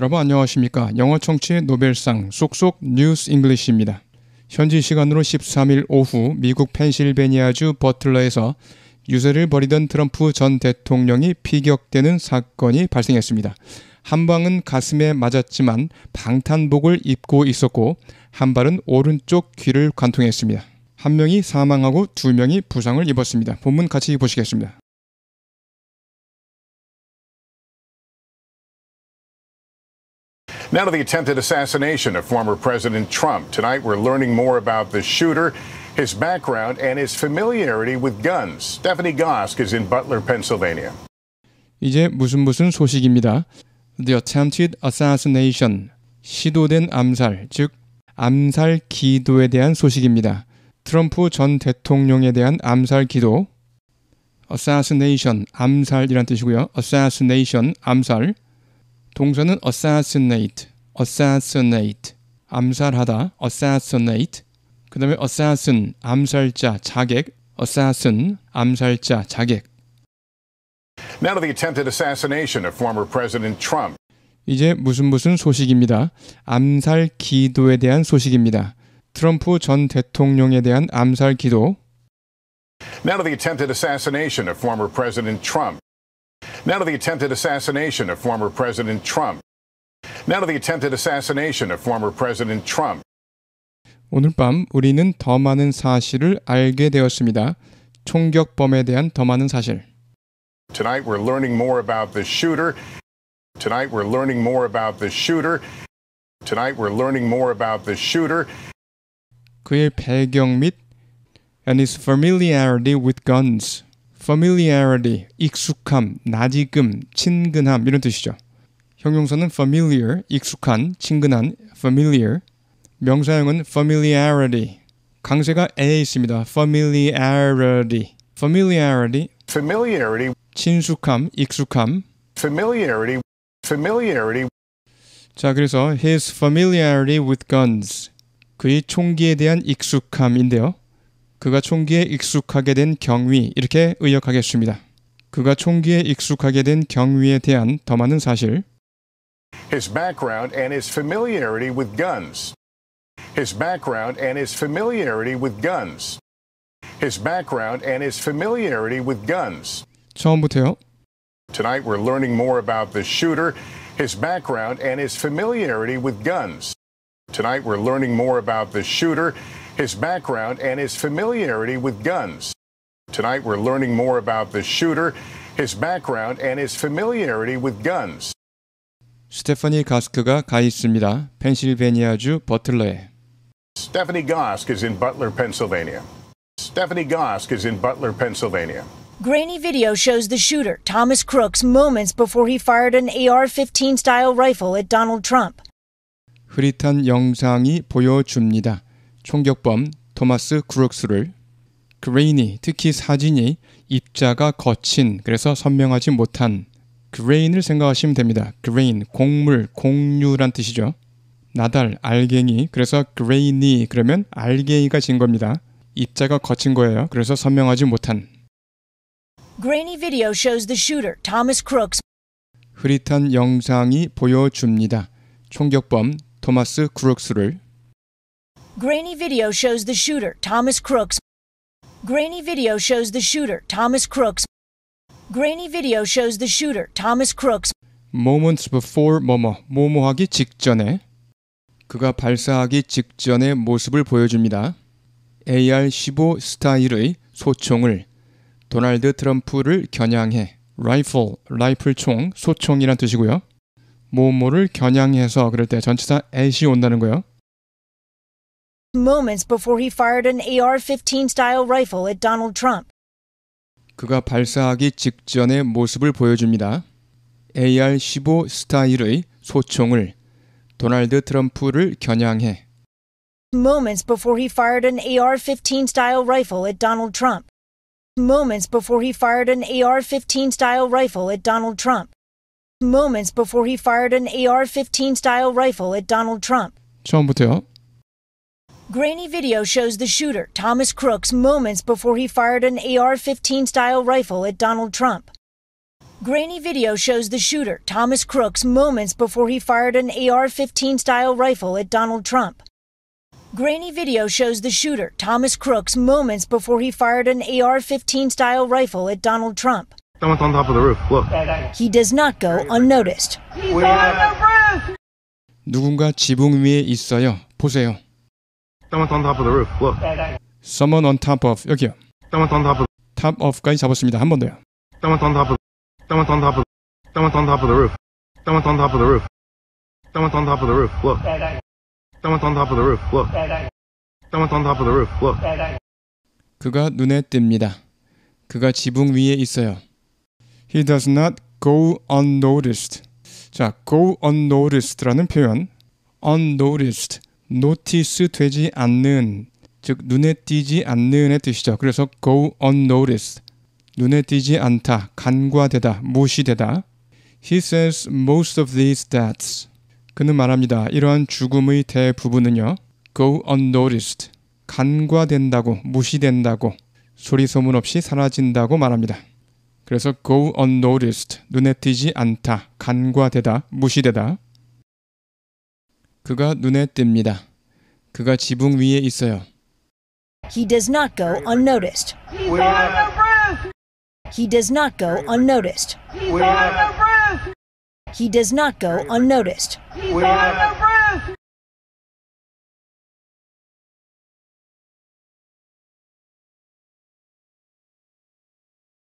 여러분 안녕하십니까? 영어 청취 노벨상 쏙쏙 뉴스 잉글리시입니다. 현지 시간으로 13일 오후 미국 펜실베니아주 버틀러에서 유세를 벌이던 트럼프 전 대통령이 피격되는 사건이 발생했습니다. 한 방은 가슴에 맞았지만 방탄복을 입고 있었고 한 발은 오른쪽 귀를 관통했습니다. 한 명이 사망하고 두 명이 부상을 입었습니다. 본문 같이 보시겠습니다. Now to the attempted assassination of former President Trump. Tonight we're learning more about the shooter, his background, and his familiarity with guns. Stephanie Gosk is in Butler, Pennsylvania. 이제 무슨 무슨 소식입니다. The attempted assassination, 시도된 암살, 즉 암살 기도에 대한 소식입니다. 트럼프 전 대통령에 대한 암살 기도, assassination, 암살이란 뜻이고요. assassination, 암살. 동사는 assassinate, assassinate, 암살하다, assassinate. 그 다음에 assassin, 암살자, 자객, assassin, 암살자, 자객. Now to the attempted assassination of former President Trump. 이제 무슨 무슨 소식입니다. 암살 기도에 대한 소식입니다. 트럼프 전 대통령에 대한 암살 기도. Now to the attempted assassination of former President Trump. Now to the attempted assassination of former President Trump. Now to the attempted assassination of former President Trump. 오늘 밤 우리는 더 많은 사실을 알게 되었습니다. 총격범에 대한 더 많은 사실. Tonight we're learning more about the shooter. Tonight we're learning more about the shooter. Tonight we're learning more about the shooter. 그의 배경 및 and his familiarity with guns. familiarity, 익숙함, 나지금, 친근함 이런 뜻이죠. 형용사는 familiar, 익숙한, 친근한, familiar. 명사형은 familiarity. 강세가 에 있습니다. familiarity. familiarity. familiarity. 친숙함, 익숙함. familiarity. familiarity. 자, 그래서 his familiarity with guns. 그의 총기에 대한 익숙함인데요. 그가 총기에 익숙하게 된 경위 이렇게 의역하겠습니다. 그가 총기에 익숙하게 된 경위에 대한 더 많은 사실. His background and his familiarity with guns. His background and his familiarity with guns. His background and his familiarity with guns. 처음부터요. Tonight we're learning more about the shooter, his background and his familiarity with guns. Tonight we're learning more about the shooter. his background, and his familiarity with guns. Tonight, we're learning more about the shooter, his background, and his familiarity with guns. 스테파니 가스크가 가 있습니다. 펜실베니아주 버틀러에. Stephanie Gosk is in Butler, Pennsylvania. Stephanie Gosk is in Butler, Pennsylvania. Grainy video shows the shooter, Thomas Crooks, moments before he fired an AR 15 style rifle at Donald Trump. 흐릿한 영상이 보여줍니다. 총격범 토마스 크룩스를 그레인이 특히 사진이 입자가 거친 그래서 선명하지 못한 그레인을 생각하시면 됩니다. 그레인 곡물 공류란 뜻이죠. 나달 알갱이 그래서 그레인이 그러면 알갱이가 진 겁니다. 입자가 거친 거예요. 그래서 선명하지 못한 Grainy v shows the shooter Thomas Crooks. 흐릿한 영상이 보여줍니다. 총격범 토마스 크룩스를 Grainy video shows the shooter, Thomas Crooks. Grainy video shows the shooter, Thomas Crooks. Grainy video shows the shooter, Thomas Crooks. moments before 뭐뭐 뭐뭐 하기 직전에 그가 발사하기 직전의 모습을 보여줍니다. AR-15 스타일의 소총을 도널드 트럼프를 겨냥해 rifle, 라이플 총, 소총이란 뜻이고요. 뭐뭐를 겨냥해서 그럴 때 전치사 at이 온다는 거예요. moments before he fired an AR-15 style rifle at Donald Trump. 그가 발사하기 직전의 모습을 보여줍니다. AR-15 스타일의 소총을 도널드 트럼프를 겨냥해 moments before he fired an AR-15 style rifle at Donald Trump. Moments before he fired an AR-15 style rifle at Donald Trump. Moments before he fired an AR-15 style rifle at Donald Trump. 처음부터요. Grainy video shows the shooter, Thomas Crooks, moments before he fired an AR 15 style rifle at Donald Trump. Grainy video shows the shooter, Thomas Crooks, moments before he fired an AR 15 style rifle at Donald Trump. Grainy video shows the shooter, Thomas Crooks, moments before he fired an AR 15 style rifle at Donald Trump. Someone's on top of the roof. Look. He does not go unnoticed. 누군가 지붕 위에 있어요. 보세요. Someone's on top of the roof. Look. Someone on top of 여기요. Someone's on top of. Top of까지 잡았습니다. 한 번 더요. Someone's on top of. Someone's on top of. Someone's on top of the roof. Someone's on top of the roof. Someone's on top of the roof. Look. Someone's on top of the roof. Look. Someone's on top of the roof. Look. 그가 눈에 띕니다. 그가 지붕 위에 있어요. He does not go unnoticed. 자, go unnoticed라는 표현, unnoticed 노티스 되지 않는 즉 눈에 띄지 않는의 뜻이죠. 그래서 go unnoticed 눈에 띄지 않다, 간과되다, 무시되다. He says most of these deaths 그는 말합니다. 이러한 죽음의 대부분은요. go unnoticed 간과된다고 무시된다고 소리 소문 없이 사라진다고 말합니다. 그래서 go unnoticed 눈에 띄지 않다, 간과되다, 무시되다. 그가 눈에 띕니다. 그가 지붕 위에 있어요. He does not go unnoticed. He's on the roof. He does not go unnoticed. He's on the roof. He does not go unnoticed. He's on the roof.